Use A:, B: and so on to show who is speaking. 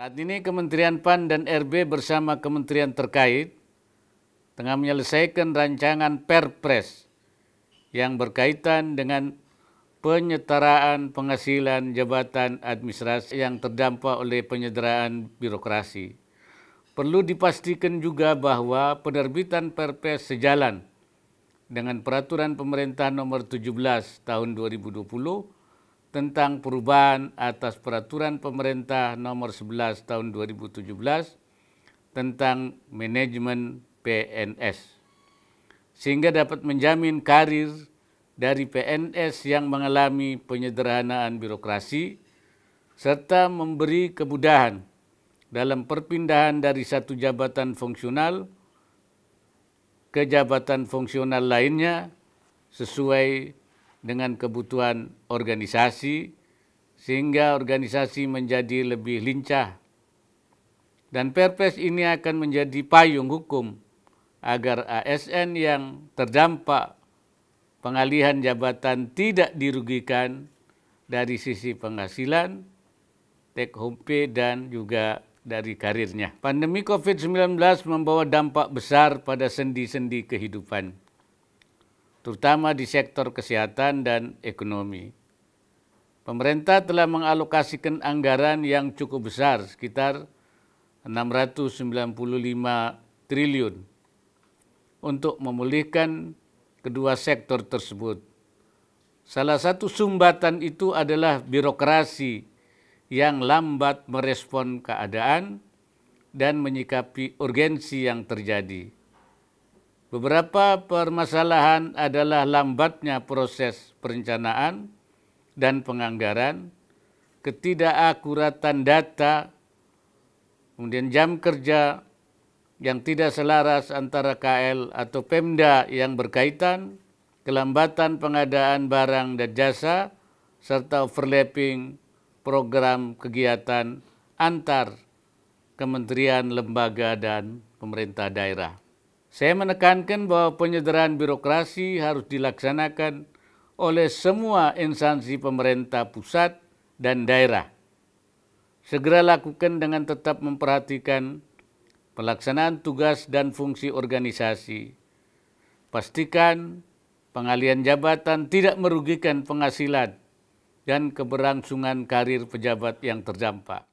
A: Saat ini Kementerian PAN dan RB bersama kementerian terkait tengah menyelesaikan rancangan Perpres yang berkaitan dengan penyetaraan penghasilan jabatan administrasi yang terdampak oleh penyederaan birokrasi. Perlu dipastikan juga bahwa penerbitan Perpres sejalan dengan peraturan pemerintah nomor 17 tahun 2020 tentang perubahan atas peraturan pemerintah nomor 11 tahun 2017 tentang manajemen PNS sehingga dapat menjamin karir dari PNS yang mengalami penyederhanaan birokrasi serta memberi kemudahan dalam perpindahan dari satu jabatan fungsional ke jabatan fungsional lainnya sesuai dengan kebutuhan organisasi, sehingga organisasi menjadi lebih lincah. Dan Perpres ini akan menjadi payung hukum agar ASN yang terdampak pengalihan jabatan tidak dirugikan dari sisi penghasilan, take home pay, dan juga dari karirnya. Pandemi COVID-19 membawa dampak besar pada sendi-sendi kehidupan terutama di sektor kesehatan dan ekonomi. Pemerintah telah mengalokasikan anggaran yang cukup besar, sekitar 695 triliun, untuk memulihkan kedua sektor tersebut. Salah satu sumbatan itu adalah birokrasi yang lambat merespon keadaan dan menyikapi urgensi yang terjadi. Beberapa permasalahan adalah lambatnya proses perencanaan dan penganggaran, ketidakakuratan data, kemudian jam kerja yang tidak selaras antara KL atau Pemda yang berkaitan, kelambatan pengadaan barang dan jasa, serta overlapping program kegiatan antar kementerian, lembaga, dan pemerintah daerah. Saya menekankan bahwa penyederhanaan birokrasi harus dilaksanakan oleh semua instansi pemerintah pusat dan daerah. Segera lakukan dengan tetap memperhatikan pelaksanaan tugas dan fungsi organisasi. Pastikan pengalian jabatan tidak merugikan penghasilan dan keberlangsungan karir pejabat yang terdampak.